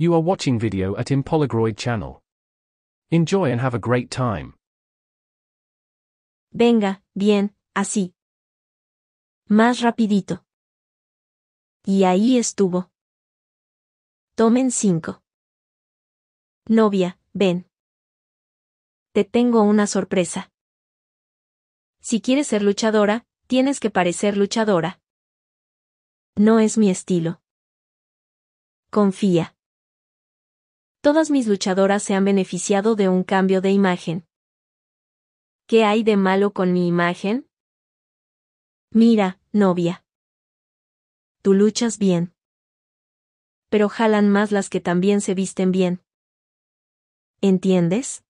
You are watching video at Impoligroid channel. Enjoy and have a great time. Venga, bien, así. Más rapidito. Y ahí estuvo. Tomen cinco. Novia, ven. Te tengo una sorpresa. Si quieres ser luchadora, tienes que parecer luchadora. No es mi estilo. Confía. Todas mis luchadoras se han beneficiado de un cambio de imagen. ¿Qué hay de malo con mi imagen? Mira, novia. Tú luchas bien. Pero jalan más las que también se visten bien. ¿Entiendes?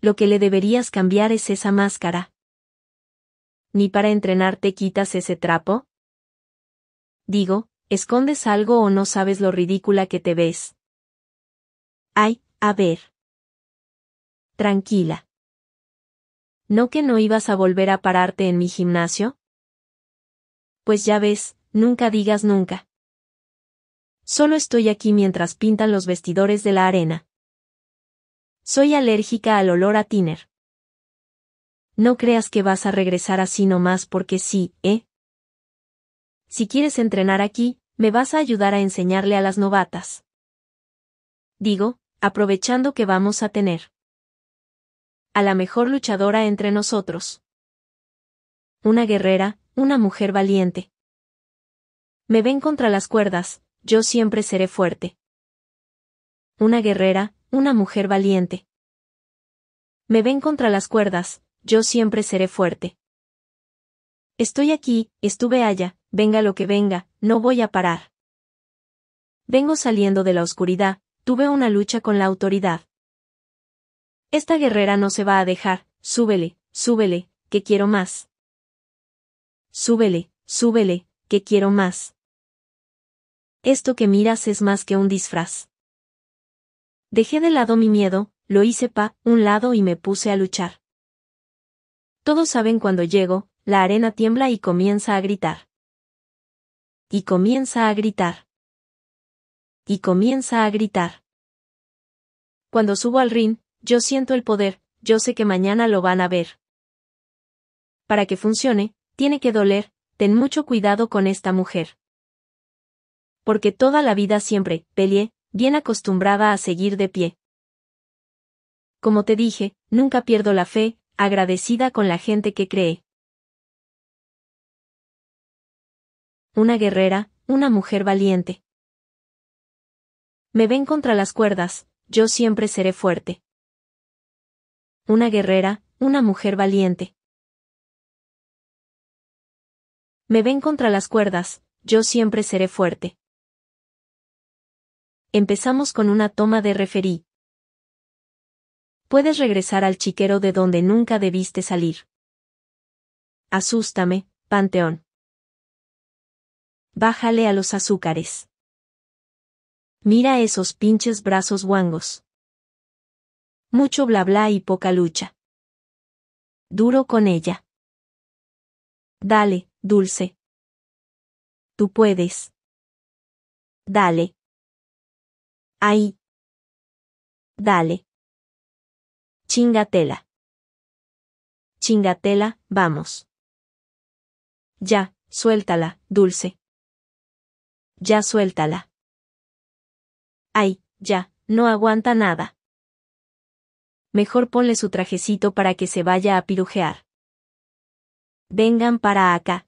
Lo que le deberías cambiar es esa máscara. Ni para entrenarte quitas ese trapo. Digo, ¿Escondes algo o no sabes lo ridícula que te ves? Ay, a ver. Tranquila. ¿No que no ibas a volver a pararte en mi gimnasio? Pues ya ves, nunca digas nunca. Solo estoy aquí mientras pintan los vestidores de la arena. Soy alérgica al olor a tiner. No creas que vas a regresar así nomás porque sí, ¿eh? si quieres entrenar aquí, me vas a ayudar a enseñarle a las novatas. Digo, aprovechando que vamos a tener a la mejor luchadora entre nosotros. Una guerrera, una mujer valiente. Me ven contra las cuerdas, yo siempre seré fuerte. Una guerrera, una mujer valiente. Me ven contra las cuerdas, yo siempre seré fuerte. Estoy aquí, estuve allá, venga lo que venga, no voy a parar. Vengo saliendo de la oscuridad, tuve una lucha con la autoridad. Esta guerrera no se va a dejar, súbele, súbele, que quiero más. Súbele, súbele, que quiero más. Esto que miras es más que un disfraz. Dejé de lado mi miedo, lo hice pa un lado y me puse a luchar. Todos saben cuando llego, la arena tiembla y comienza a gritar. Y comienza a gritar. Y comienza a gritar. Cuando subo al rin, yo siento el poder, yo sé que mañana lo van a ver. Para que funcione, tiene que doler, ten mucho cuidado con esta mujer. Porque toda la vida siempre, peleé, bien acostumbrada a seguir de pie. Como te dije, nunca pierdo la fe, agradecida con la gente que cree. una guerrera, una mujer valiente. Me ven contra las cuerdas, yo siempre seré fuerte. Una guerrera, una mujer valiente. Me ven contra las cuerdas, yo siempre seré fuerte. Empezamos con una toma de referí. Puedes regresar al chiquero de donde nunca debiste salir. Asústame, Panteón. Bájale a los azúcares. Mira esos pinches brazos guangos. Mucho bla bla y poca lucha. Duro con ella. Dale, dulce. Tú puedes. Dale. Ahí. Dale. Chingatela. Chingatela, vamos. Ya, suéltala, dulce. Ya suéltala. Ay, ya, no aguanta nada. Mejor ponle su trajecito para que se vaya a pirujear. Vengan para acá.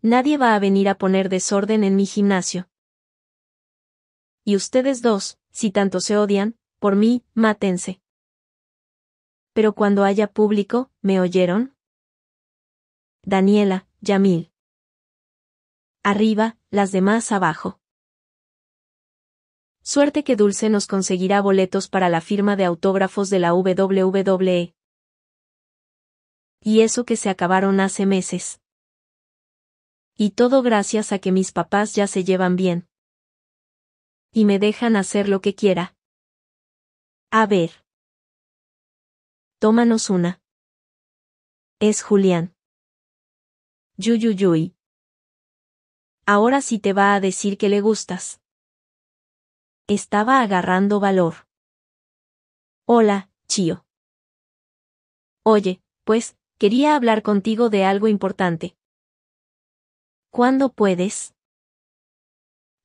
Nadie va a venir a poner desorden en mi gimnasio. Y ustedes dos, si tanto se odian, por mí, mátense. Pero cuando haya público, ¿me oyeron? Daniela, Yamil arriba, las demás abajo. Suerte que Dulce nos conseguirá boletos para la firma de autógrafos de la WWE. Y eso que se acabaron hace meses. Y todo gracias a que mis papás ya se llevan bien. Y me dejan hacer lo que quiera. A ver. Tómanos una. Es Julián. Yuyuyuy ahora sí te va a decir que le gustas. Estaba agarrando valor. Hola, Chío. Oye, pues, quería hablar contigo de algo importante. ¿Cuándo puedes?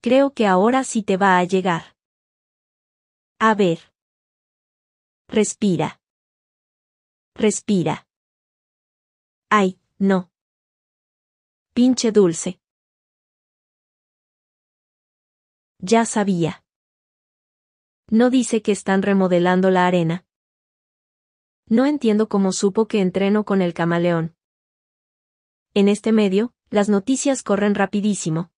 Creo que ahora sí te va a llegar. A ver. Respira. Respira. Ay, no. Pinche dulce. Ya sabía. No dice que están remodelando la arena. No entiendo cómo supo que entreno con el camaleón. En este medio, las noticias corren rapidísimo.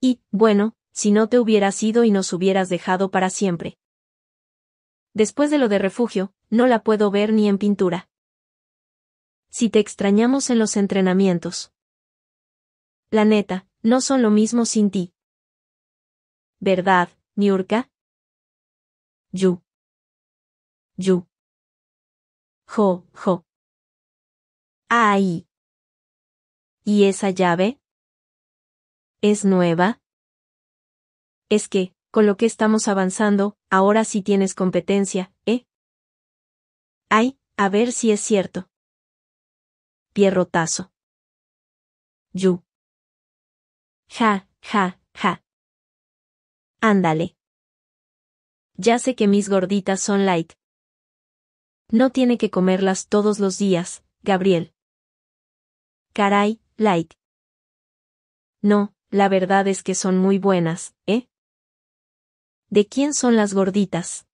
Y, bueno, si no te hubieras ido y nos hubieras dejado para siempre. Después de lo de refugio, no la puedo ver ni en pintura. Si te extrañamos en los entrenamientos. La neta, no son lo mismo sin ti. ¿Verdad, Niurka? Yu. Yu. Jo, jo. Ay. ¿Y esa llave? ¿Es nueva? Es que, con lo que estamos avanzando, ahora sí tienes competencia, ¿eh? Ay, a ver si es cierto. Pierrotazo. Yu. Ja, ja, ja. Ándale. Ya sé que mis gorditas son light. No tiene que comerlas todos los días, Gabriel. Caray, light. No, la verdad es que son muy buenas, ¿eh? ¿De quién son las gorditas?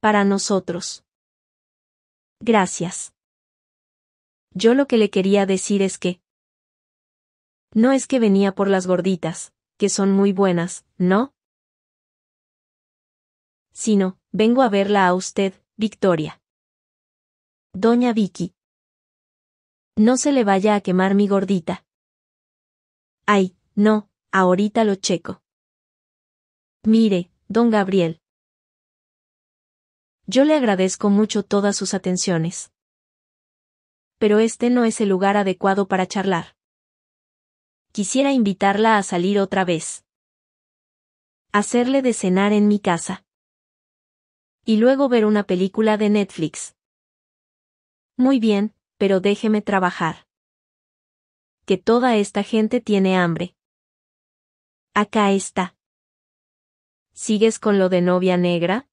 Para nosotros. Gracias. Yo lo que le quería decir es que... No es que venía por las gorditas, que son muy buenas, ¿no? Sino, vengo a verla a usted, Victoria. Doña Vicky. No se le vaya a quemar mi gordita. Ay, no, ahorita lo checo. Mire, don Gabriel. Yo le agradezco mucho todas sus atenciones. Pero este no es el lugar adecuado para charlar quisiera invitarla a salir otra vez. Hacerle de cenar en mi casa. Y luego ver una película de Netflix. Muy bien, pero déjeme trabajar. Que toda esta gente tiene hambre. Acá está. ¿Sigues con lo de novia negra?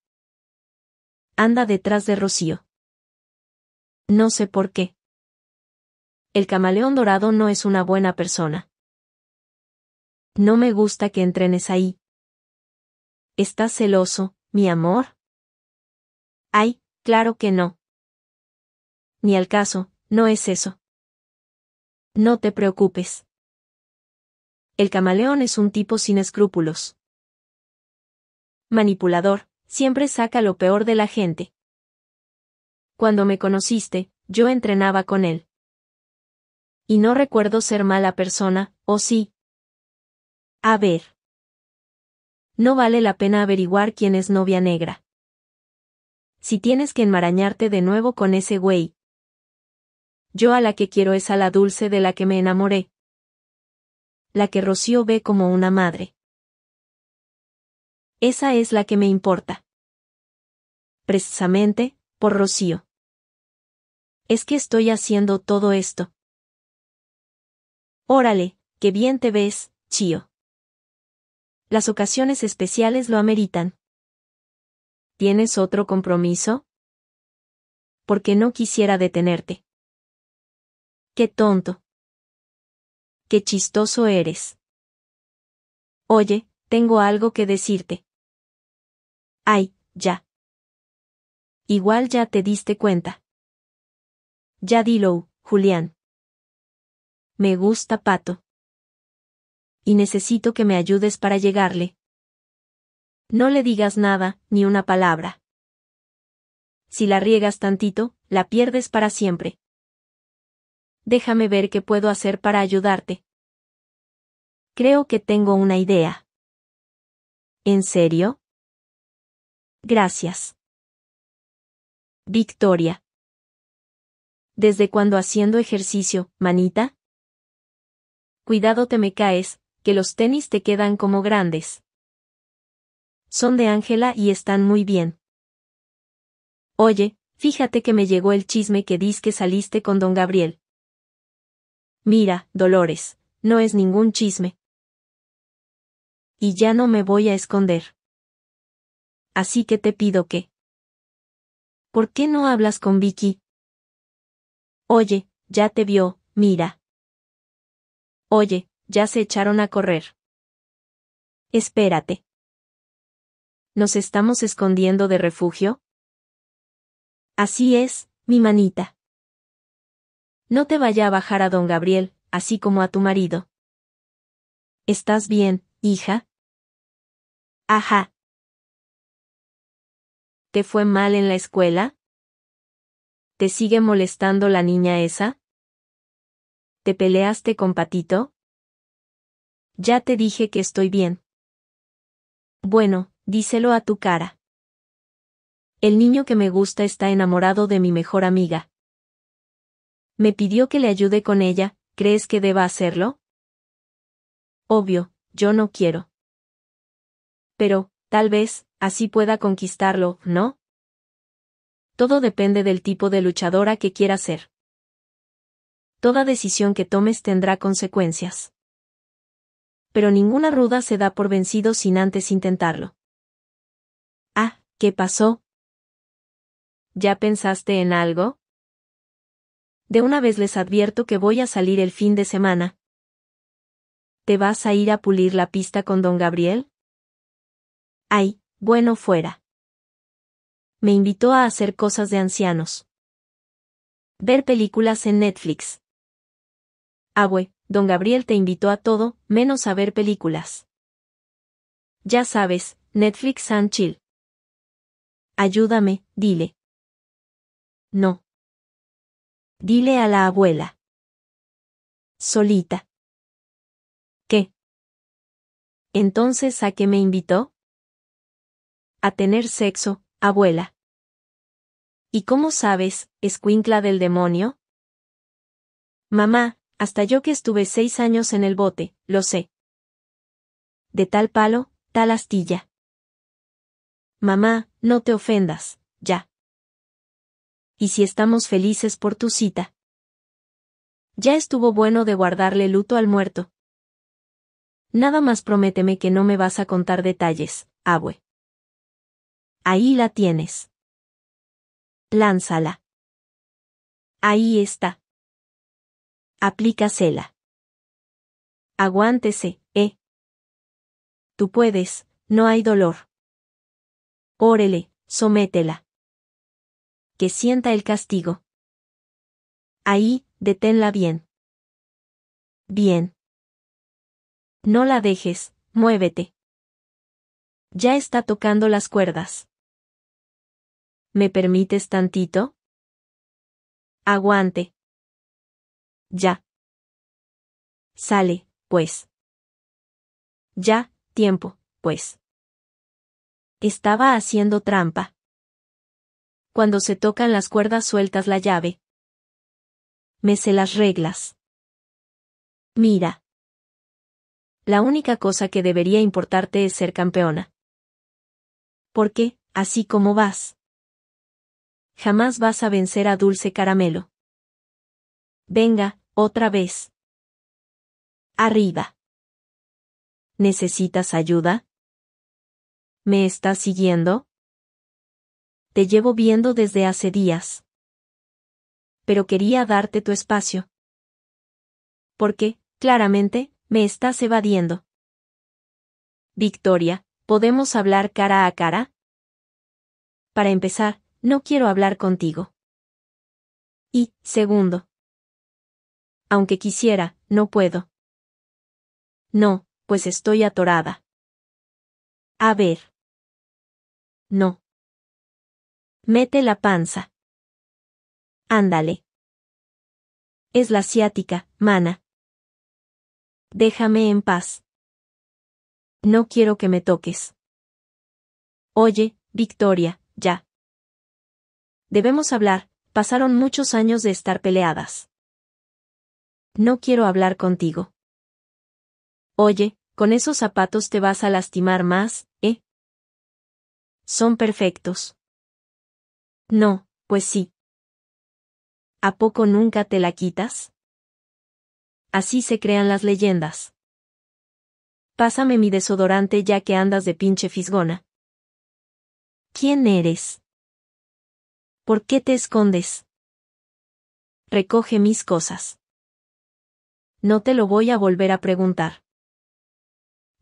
Anda detrás de Rocío. No sé por qué. El camaleón dorado no es una buena persona. No me gusta que entrenes ahí. ¿Estás celoso, mi amor? Ay, claro que no. Ni al caso, no es eso. No te preocupes. El camaleón es un tipo sin escrúpulos. Manipulador, siempre saca lo peor de la gente. Cuando me conociste, yo entrenaba con él. Y no recuerdo ser mala persona, ¿o sí? A ver. No vale la pena averiguar quién es novia negra. Si tienes que enmarañarte de nuevo con ese güey. Yo a la que quiero es a la dulce de la que me enamoré. La que Rocío ve como una madre. Esa es la que me importa. Precisamente, por Rocío. Es que estoy haciendo todo esto. Órale, que bien te ves, chío. Las ocasiones especiales lo ameritan. ¿Tienes otro compromiso? Porque no quisiera detenerte. Qué tonto. Qué chistoso eres. Oye, tengo algo que decirte. Ay, ya. Igual ya te diste cuenta. Ya dilo, Julián. Me gusta Pato y necesito que me ayudes para llegarle. No le digas nada, ni una palabra. Si la riegas tantito, la pierdes para siempre. Déjame ver qué puedo hacer para ayudarte. Creo que tengo una idea. ¿En serio? Gracias. Victoria. ¿Desde cuándo haciendo ejercicio, manita? Cuidado te me caes, que los tenis te quedan como grandes. Son de Ángela y están muy bien. Oye, fíjate que me llegó el chisme que dis que saliste con don Gabriel. Mira, Dolores, no es ningún chisme. Y ya no me voy a esconder. Así que te pido que... ¿Por qué no hablas con Vicky? Oye, ya te vio, mira. Oye, ya se echaron a correr. Espérate. ¿Nos estamos escondiendo de refugio? Así es, mi manita. No te vaya a bajar a don Gabriel, así como a tu marido. ¿Estás bien, hija? Ajá. ¿Te fue mal en la escuela? ¿Te sigue molestando la niña esa? ¿Te peleaste con Patito? Ya te dije que estoy bien. Bueno, díselo a tu cara. El niño que me gusta está enamorado de mi mejor amiga. Me pidió que le ayude con ella, ¿crees que deba hacerlo? Obvio, yo no quiero. Pero, tal vez, así pueda conquistarlo, ¿no? Todo depende del tipo de luchadora que quiera ser. Toda decisión que tomes tendrá consecuencias pero ninguna ruda se da por vencido sin antes intentarlo. Ah, ¿qué pasó? ¿Ya pensaste en algo? De una vez les advierto que voy a salir el fin de semana. ¿Te vas a ir a pulir la pista con don Gabriel? Ay, bueno fuera. Me invitó a hacer cosas de ancianos. Ver películas en Netflix. Abue, don Gabriel te invitó a todo, menos a ver películas. Ya sabes, Netflix and chill. Ayúdame, dile. No. Dile a la abuela. Solita. ¿Qué? Entonces, ¿a qué me invitó? A tener sexo, abuela. ¿Y cómo sabes, escuincla del demonio? Mamá, hasta yo que estuve seis años en el bote, lo sé. De tal palo, tal astilla. Mamá, no te ofendas, ya. ¿Y si estamos felices por tu cita? Ya estuvo bueno de guardarle luto al muerto. Nada más prométeme que no me vas a contar detalles, abue. Ahí la tienes. Lánzala. Ahí está. Aplícasela. Aguántese, eh. Tú puedes, no hay dolor. Órele, sométela. Que sienta el castigo. Ahí, deténla bien. Bien. No la dejes, muévete. Ya está tocando las cuerdas. ¿Me permites tantito? Aguante. Ya. Sale, pues. Ya, tiempo, pues. Estaba haciendo trampa. Cuando se tocan las cuerdas sueltas la llave. Me sé las reglas. Mira. La única cosa que debería importarte es ser campeona. Porque, así como vas. Jamás vas a vencer a Dulce Caramelo. Venga, otra vez. Arriba. ¿Necesitas ayuda? ¿Me estás siguiendo? Te llevo viendo desde hace días. Pero quería darte tu espacio. Porque, claramente, me estás evadiendo. Victoria, ¿podemos hablar cara a cara? Para empezar, no quiero hablar contigo. Y, segundo, aunque quisiera, no puedo. No, pues estoy atorada. A ver. No. Mete la panza. Ándale. Es la asiática, mana. Déjame en paz. No quiero que me toques. Oye, Victoria, ya. Debemos hablar, pasaron muchos años de estar peleadas. No quiero hablar contigo. Oye, con esos zapatos te vas a lastimar más, ¿eh? Son perfectos. No, pues sí. ¿A poco nunca te la quitas? Así se crean las leyendas. Pásame mi desodorante ya que andas de pinche fisgona. ¿Quién eres? ¿Por qué te escondes? Recoge mis cosas. No te lo voy a volver a preguntar.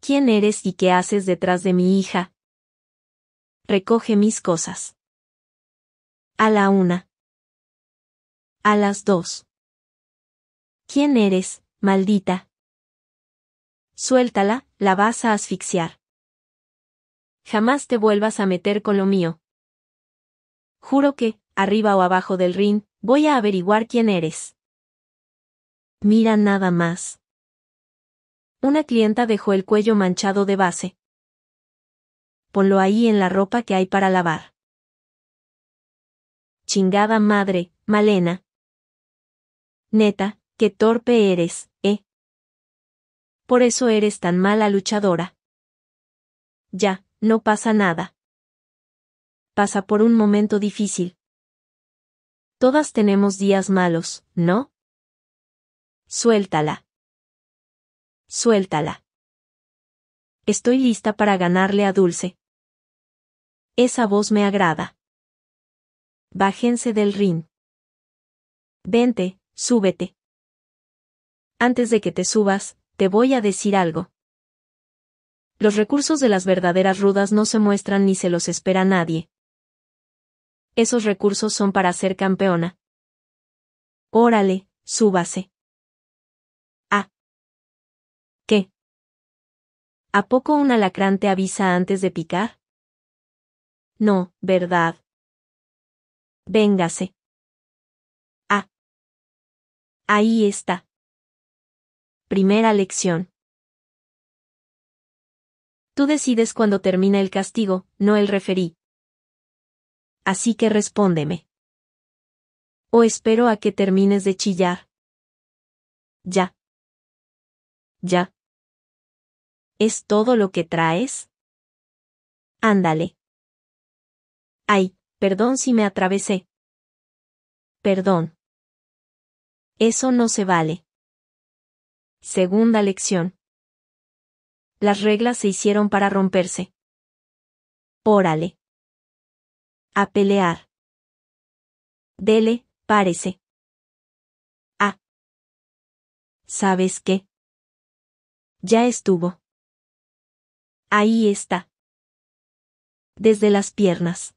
¿Quién eres y qué haces detrás de mi hija? Recoge mis cosas. A la una. A las dos. ¿Quién eres, maldita? Suéltala, la vas a asfixiar. Jamás te vuelvas a meter con lo mío. Juro que, arriba o abajo del ring, voy a averiguar quién eres. Mira nada más. Una clienta dejó el cuello manchado de base. Ponlo ahí en la ropa que hay para lavar. Chingada madre, Malena. Neta, qué torpe eres, ¿eh? Por eso eres tan mala luchadora. Ya, no pasa nada. Pasa por un momento difícil. Todas tenemos días malos, ¿no? Suéltala. Suéltala. Estoy lista para ganarle a Dulce. Esa voz me agrada. Bájense del ring. Vente, súbete. Antes de que te subas, te voy a decir algo. Los recursos de las verdaderas rudas no se muestran ni se los espera nadie. Esos recursos son para ser campeona. Órale, súbase. ¿A poco un alacrán te avisa antes de picar? No, ¿verdad? Véngase. Ah. Ahí está. Primera lección. Tú decides cuando termina el castigo, no el referí. Así que respóndeme. O espero a que termines de chillar. Ya. Ya. ¿Es todo lo que traes? Ándale. Ay, perdón si me atravesé. Perdón. Eso no se vale. Segunda lección. Las reglas se hicieron para romperse. Órale. A pelear. Dele, párese. A. Ah. ¿Sabes qué? Ya estuvo. Ahí está. Desde las piernas.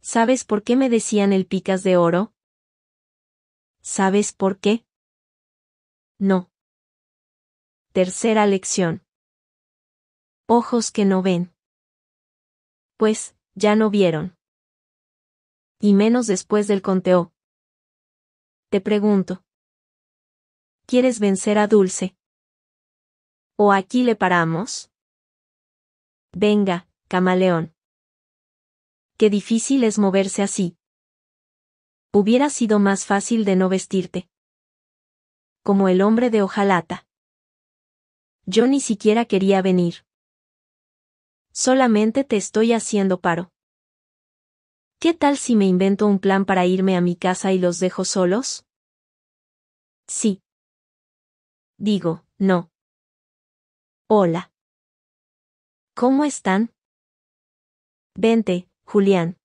¿Sabes por qué me decían el picas de oro? ¿Sabes por qué? No. Tercera lección. Ojos que no ven. Pues, ya no vieron. Y menos después del conteo. Te pregunto. ¿Quieres vencer a Dulce? ¿O aquí le paramos? Venga, camaleón. Qué difícil es moverse así. Hubiera sido más fácil de no vestirte. Como el hombre de hojalata. Yo ni siquiera quería venir. Solamente te estoy haciendo paro. ¿Qué tal si me invento un plan para irme a mi casa y los dejo solos? Sí. Digo, no. Hola. ¿Cómo están? Vente, Julián.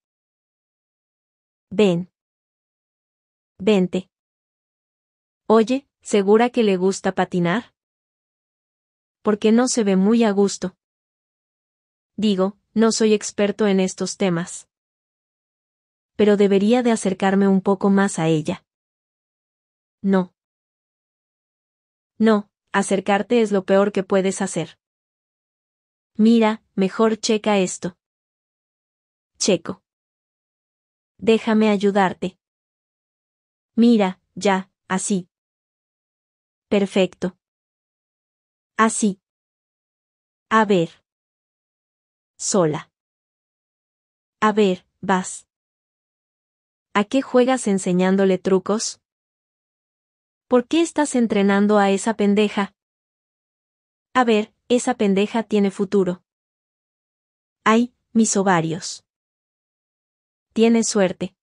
Ven. Vente. Oye, ¿segura que le gusta patinar? Porque no se ve muy a gusto. Digo, no soy experto en estos temas. Pero debería de acercarme un poco más a ella. No. No, acercarte es lo peor que puedes hacer. Mira, mejor checa esto. Checo. Déjame ayudarte. Mira, ya, así. Perfecto. Así. A ver. Sola. A ver, vas. ¿A qué juegas enseñándole trucos? ¿Por qué estás entrenando a esa pendeja? A ver, esa pendeja tiene futuro. Ay, mis ovarios. Tienes suerte.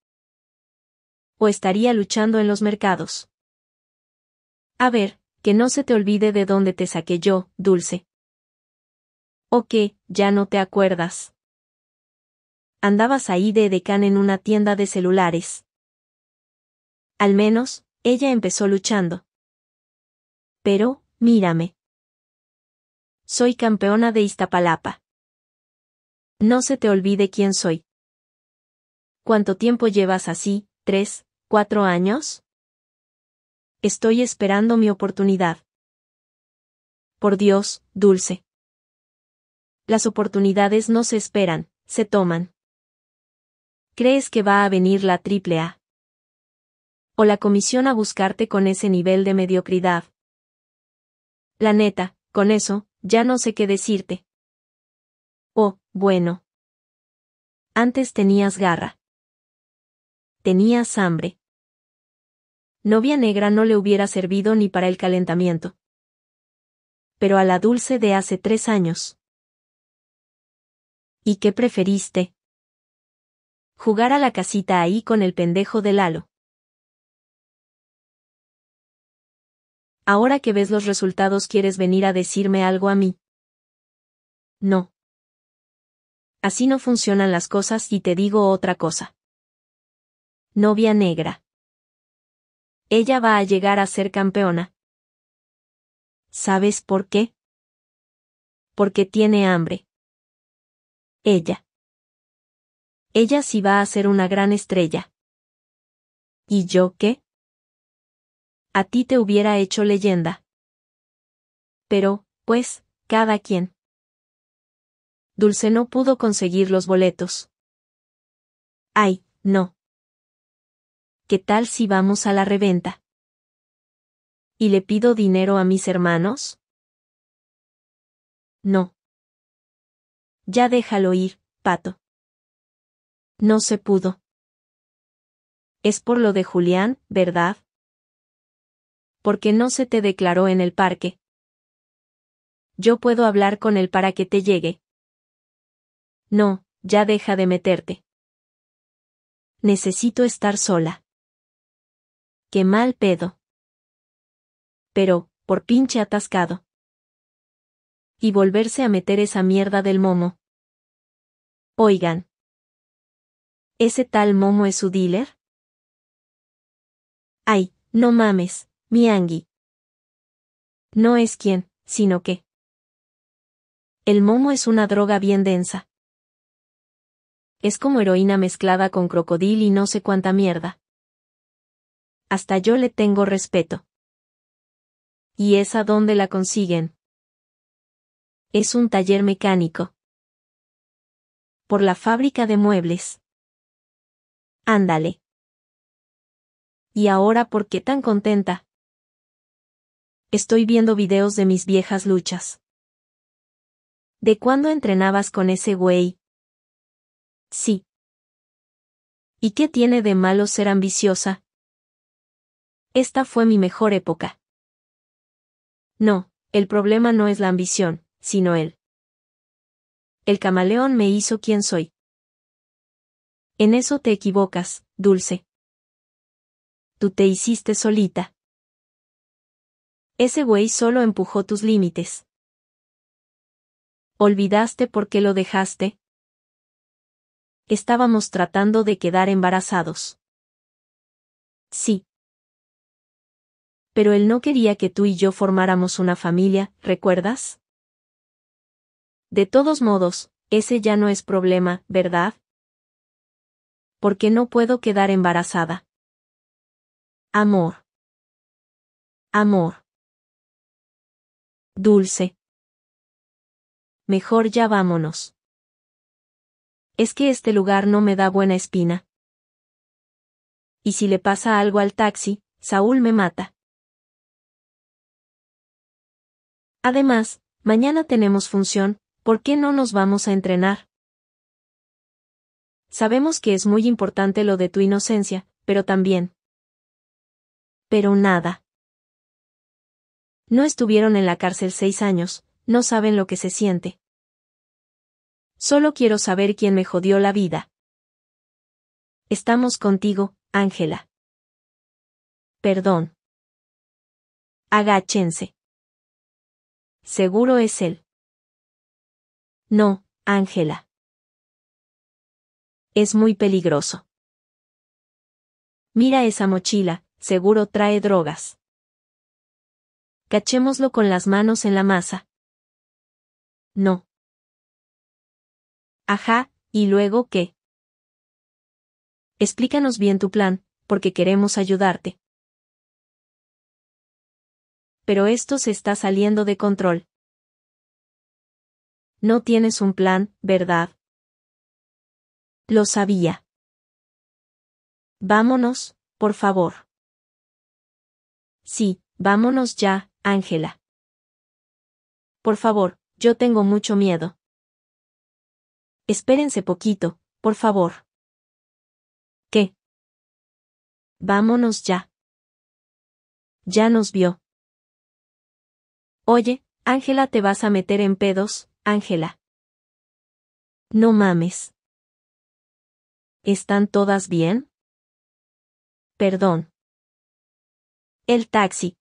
O estaría luchando en los mercados. A ver, que no se te olvide de dónde te saqué yo, dulce. O que, ya no te acuerdas. Andabas ahí de edecán en una tienda de celulares. Al menos, ella empezó luchando. Pero, mírame. Soy campeona de Iztapalapa. No se te olvide quién soy. ¿Cuánto tiempo llevas así? ¿Tres, cuatro años? Estoy esperando mi oportunidad. Por Dios, dulce. Las oportunidades no se esperan, se toman. ¿Crees que va a venir la triple A? O la comisión a buscarte con ese nivel de mediocridad. La neta, con eso, ya no sé qué decirte. Oh, bueno. Antes tenías garra. Tenías hambre. Novia negra no le hubiera servido ni para el calentamiento. Pero a la dulce de hace tres años. ¿Y qué preferiste? Jugar a la casita ahí con el pendejo del Lalo. Ahora que ves los resultados quieres venir a decirme algo a mí. No. Así no funcionan las cosas y te digo otra cosa. Novia negra. Ella va a llegar a ser campeona. ¿Sabes por qué? Porque tiene hambre. Ella. Ella sí va a ser una gran estrella. ¿Y yo qué? a ti te hubiera hecho leyenda. Pero, pues, cada quien. Dulce no pudo conseguir los boletos. Ay, no. ¿Qué tal si vamos a la reventa? ¿Y le pido dinero a mis hermanos? No. Ya déjalo ir, pato. No se pudo. Es por lo de Julián, ¿verdad? porque no se te declaró en el parque. Yo puedo hablar con él para que te llegue. No, ya deja de meterte. Necesito estar sola. Qué mal pedo. Pero, por pinche atascado. Y volverse a meter esa mierda del momo. Oigan. ¿Ese tal momo es su dealer? Ay, no mames. Miangi. No es quién, sino que. El momo es una droga bien densa. Es como heroína mezclada con crocodil y no sé cuánta mierda. Hasta yo le tengo respeto. ¿Y es a dónde la consiguen? Es un taller mecánico. Por la fábrica de muebles. Ándale. ¿Y ahora por qué tan contenta? estoy viendo videos de mis viejas luchas. ¿De cuándo entrenabas con ese güey? Sí. ¿Y qué tiene de malo ser ambiciosa? Esta fue mi mejor época. No, el problema no es la ambición, sino él. El camaleón me hizo quien soy. En eso te equivocas, dulce. Tú te hiciste solita. Ese güey solo empujó tus límites. ¿Olvidaste por qué lo dejaste? Estábamos tratando de quedar embarazados. Sí. Pero él no quería que tú y yo formáramos una familia, ¿recuerdas? De todos modos, ese ya no es problema, ¿verdad? Porque no puedo quedar embarazada. Amor. Amor. Dulce. Mejor ya vámonos. Es que este lugar no me da buena espina. Y si le pasa algo al taxi, Saúl me mata. Además, mañana tenemos función, ¿por qué no nos vamos a entrenar? Sabemos que es muy importante lo de tu inocencia, pero también. Pero nada. No estuvieron en la cárcel seis años, no saben lo que se siente. Solo quiero saber quién me jodió la vida. Estamos contigo, Ángela. Perdón. Agáchense. Seguro es él. No, Ángela. Es muy peligroso. Mira esa mochila, seguro trae drogas. Cachémoslo con las manos en la masa. No. Ajá, ¿y luego qué? Explícanos bien tu plan, porque queremos ayudarte. Pero esto se está saliendo de control. No tienes un plan, ¿verdad? Lo sabía. Vámonos, por favor. Sí, vámonos ya, Ángela. Por favor, yo tengo mucho miedo. Espérense poquito, por favor. ¿Qué? Vámonos ya. Ya nos vio. Oye, Ángela, te vas a meter en pedos, Ángela. No mames. ¿Están todas bien? Perdón. El taxi,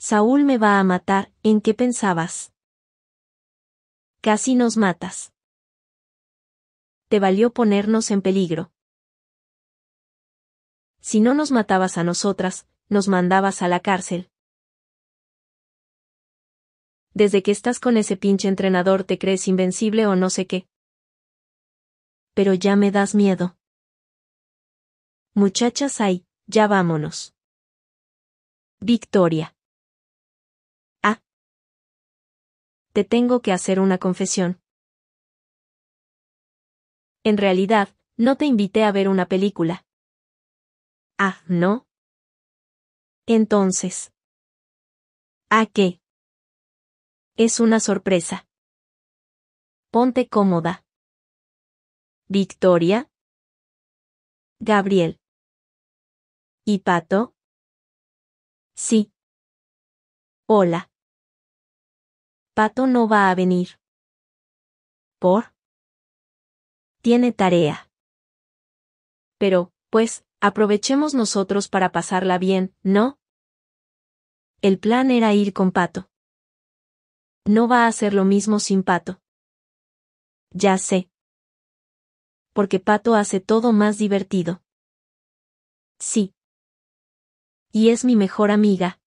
Saúl me va a matar, ¿en qué pensabas? Casi nos matas. Te valió ponernos en peligro. Si no nos matabas a nosotras, nos mandabas a la cárcel. Desde que estás con ese pinche entrenador te crees invencible o no sé qué. Pero ya me das miedo. Muchachas, ay, ya vámonos. Victoria. te tengo que hacer una confesión. En realidad, no te invité a ver una película. Ah, ¿no? Entonces. ¿A qué? Es una sorpresa. Ponte cómoda. Victoria. Gabriel. ¿Y Pato? Sí. Hola. Pato no va a venir. ¿Por? Tiene tarea. Pero, pues, aprovechemos nosotros para pasarla bien, ¿no? El plan era ir con Pato. No va a ser lo mismo sin Pato. Ya sé. Porque Pato hace todo más divertido. Sí. Y es mi mejor amiga.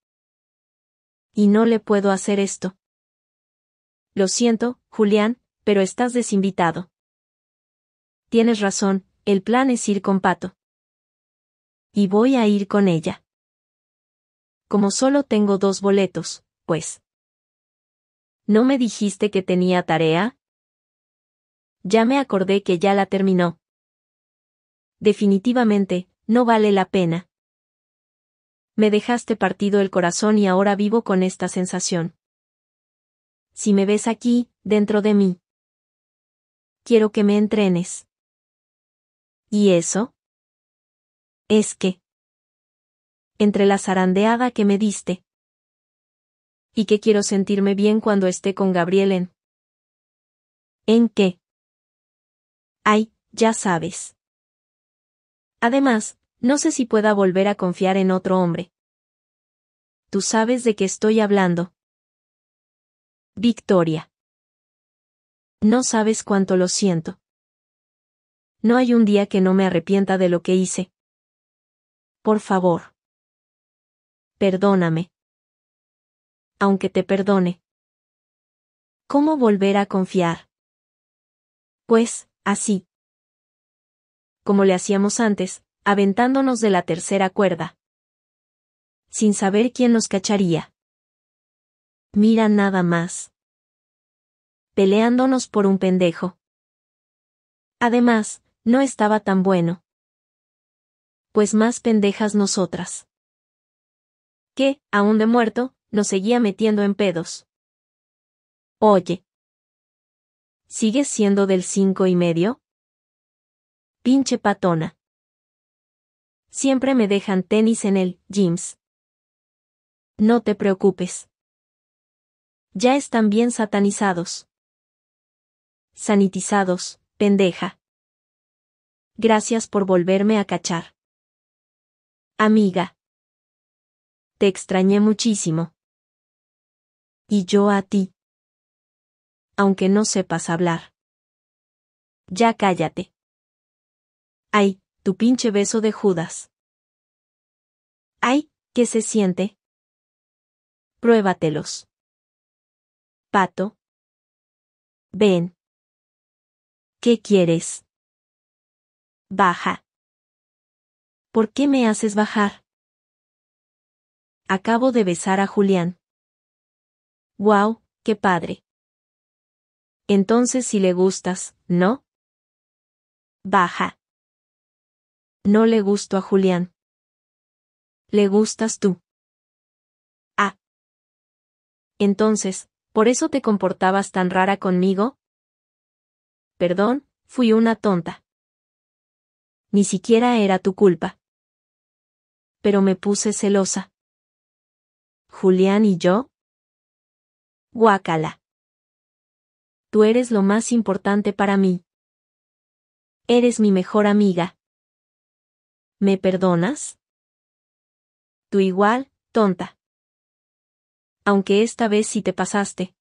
Y no le puedo hacer esto. Lo siento, Julián, pero estás desinvitado. Tienes razón, el plan es ir con Pato. Y voy a ir con ella. Como solo tengo dos boletos, pues. ¿No me dijiste que tenía tarea? Ya me acordé que ya la terminó. Definitivamente, no vale la pena. Me dejaste partido el corazón y ahora vivo con esta sensación si me ves aquí, dentro de mí. Quiero que me entrenes. ¿Y eso? Es que. Entre la zarandeada que me diste. Y que quiero sentirme bien cuando esté con Gabriel en. ¿En qué? Ay, ya sabes. Además, no sé si pueda volver a confiar en otro hombre. Tú sabes de qué estoy hablando. Victoria. No sabes cuánto lo siento. No hay un día que no me arrepienta de lo que hice. Por favor. Perdóname. Aunque te perdone. ¿Cómo volver a confiar? Pues, así. Como le hacíamos antes, aventándonos de la tercera cuerda. Sin saber quién nos cacharía. Mira nada más. Peleándonos por un pendejo. Además, no estaba tan bueno. Pues más pendejas nosotras. Que, aún de muerto, nos seguía metiendo en pedos. Oye. ¿Sigues siendo del cinco y medio? Pinche patona. Siempre me dejan tenis en el Jims. No te preocupes. Ya están bien satanizados. Sanitizados, pendeja. Gracias por volverme a cachar. Amiga. Te extrañé muchísimo. Y yo a ti. Aunque no sepas hablar. Ya cállate. Ay, tu pinche beso de Judas. Ay, ¿qué se siente? Pruébatelos. Pato. Ven. ¿Qué quieres? Baja. ¿Por qué me haces bajar? Acabo de besar a Julián. ¡Wow! ¡Qué padre! Entonces si le gustas, ¿no? Baja. No le gusto a Julián. Le gustas tú. Ah. Entonces, ¿Por eso te comportabas tan rara conmigo? Perdón, fui una tonta. Ni siquiera era tu culpa. Pero me puse celosa. Julián y yo. Guácala. Tú eres lo más importante para mí. Eres mi mejor amiga. ¿Me perdonas? Tú igual, tonta aunque esta vez sí te pasaste.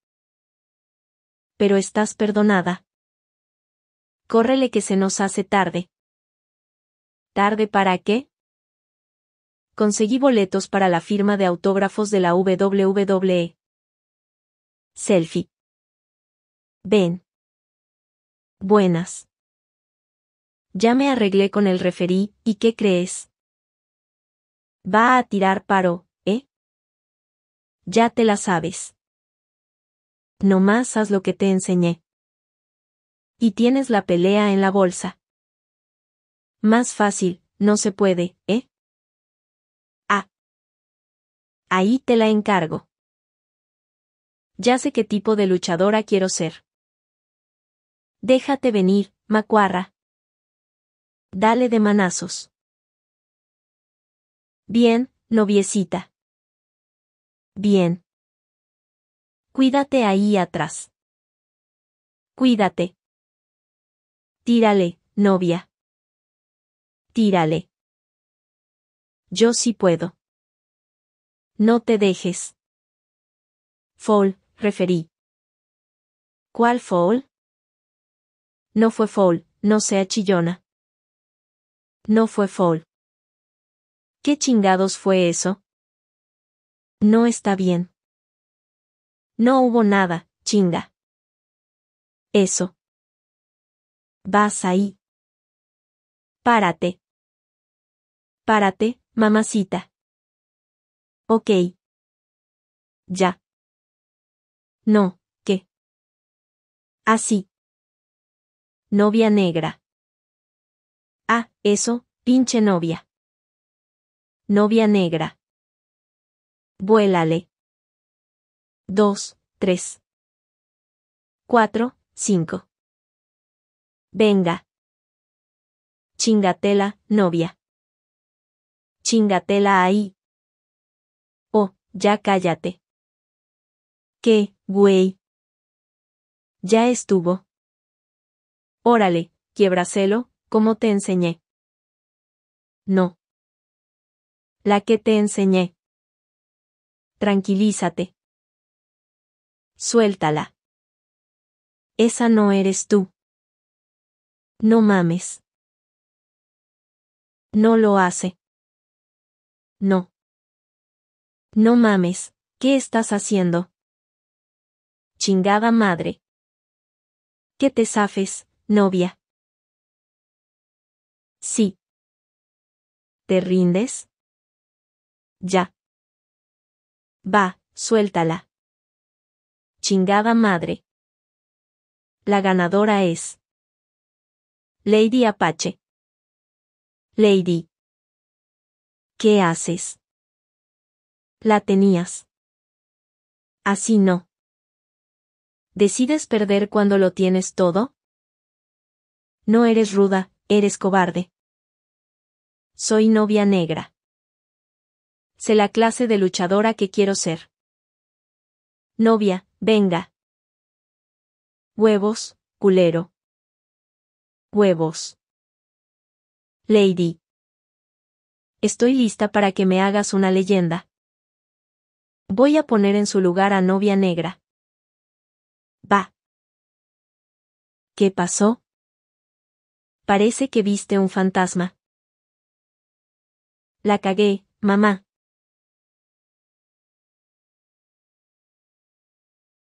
Pero estás perdonada. Córrele que se nos hace tarde. ¿Tarde para qué? Conseguí boletos para la firma de autógrafos de la WWE. Selfie. Ven. Buenas. Ya me arreglé con el referí, ¿y qué crees? Va a tirar paro, ya te la sabes. No más haz lo que te enseñé. Y tienes la pelea en la bolsa. Más fácil, no se puede, ¿eh? Ah. Ahí te la encargo. Ya sé qué tipo de luchadora quiero ser. Déjate venir, macuarra. Dale de manazos. Bien, noviecita. Bien. Cuídate ahí atrás. Cuídate. Tírale, novia. Tírale. Yo sí puedo. No te dejes. Foul, referí. ¿Cuál foul? No fue foul, no sea chillona. No fue foul. ¿Qué chingados fue eso? No está bien. No hubo nada, chinga. Eso. Vas ahí. Párate. Párate, mamacita. Ok. Ya. No, ¿qué? Así. Novia negra. Ah, eso, pinche novia. Novia negra. Vuélale. Dos, tres. Cuatro, cinco. Venga. Chingatela, novia. Chingatela ahí. Oh, ya cállate. ¿Qué, güey? Ya estuvo. Órale, quiebracelo, como te enseñé. No. La que te enseñé. Tranquilízate. Suéltala. Esa no eres tú. No mames. No lo hace. No. No mames, ¿qué estás haciendo? Chingada madre. ¿Qué te zafes, novia? Sí. ¿Te rindes? Ya. Va, suéltala. Chingada madre. La ganadora es. Lady Apache. Lady. ¿Qué haces? La tenías. Así no. ¿Decides perder cuando lo tienes todo? No eres ruda, eres cobarde. Soy novia negra sé la clase de luchadora que quiero ser. Novia, venga. Huevos, culero. Huevos. Lady. Estoy lista para que me hagas una leyenda. Voy a poner en su lugar a novia negra. Va. ¿Qué pasó? Parece que viste un fantasma. La cagué, mamá.